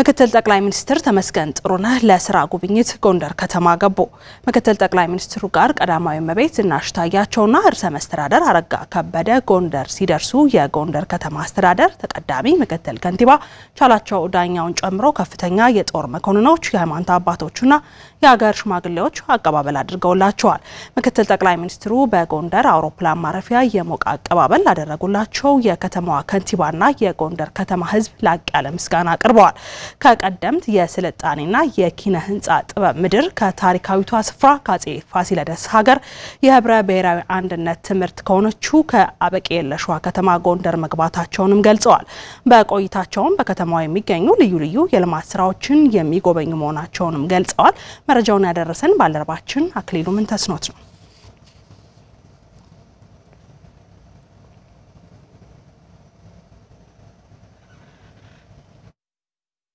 ምክትል ጠቅላይ ሚኒስትር ተመስገን ጥሩነህ ለስራ ጉብኝት ጎንደር ከተማ ገቡ። ምክትል ጠቅላይ ሚኒስትሩ ጋር ቀዳማዊ እመቤት ዝናሽ ታያቸውና ርዕሰ መስተዳደር አረጋ ከበደ ጎንደር ሲደርሱ የጎንደር ከተማ አስተዳደር ተቀዳሚ ምክትል ከንቲባ ቻላቸው ዳኛውን ጨምሮ ከፍተኛ የጦር መኮንኖች፣ የሃይማኖት አባቶችና የሀገር ሽማግሌዎች አቀባበል አድርገውላቸዋል። ምክትል ጠቅላይ ሚኒስትሩ በጎንደር አውሮፕላን ማረፊያ የሞቀ አቀባበል ላደረጉላቸው የከተማዋ ከንቲባና የጎንደር ከተማ ህዝብ ላቅ ያለ ምስጋና አቅርበዋል። ከቀደምት የስልጣኔና የኪነ ህንፃ ጥበብ ምድር ከታሪካዊቷ ስፍራ ከአጼ ፋሲለደስ ሀገር የህብረ ብሔራዊ አንድነት ትምህርት ከሆነችው የለሸዋ ከተማ ጎንደር መግባታቸውንም ገልጸዋል። በቆይታቸውም በከተማዋ የሚገኙ ልዩ ልዩ የልማት ስራዎችን የሚጎበኙ መሆናቸውንም ገልጸዋል። መረጃውን ያደረሰን ባልደረባችን አክሊሉ ምንተስኖት ነው።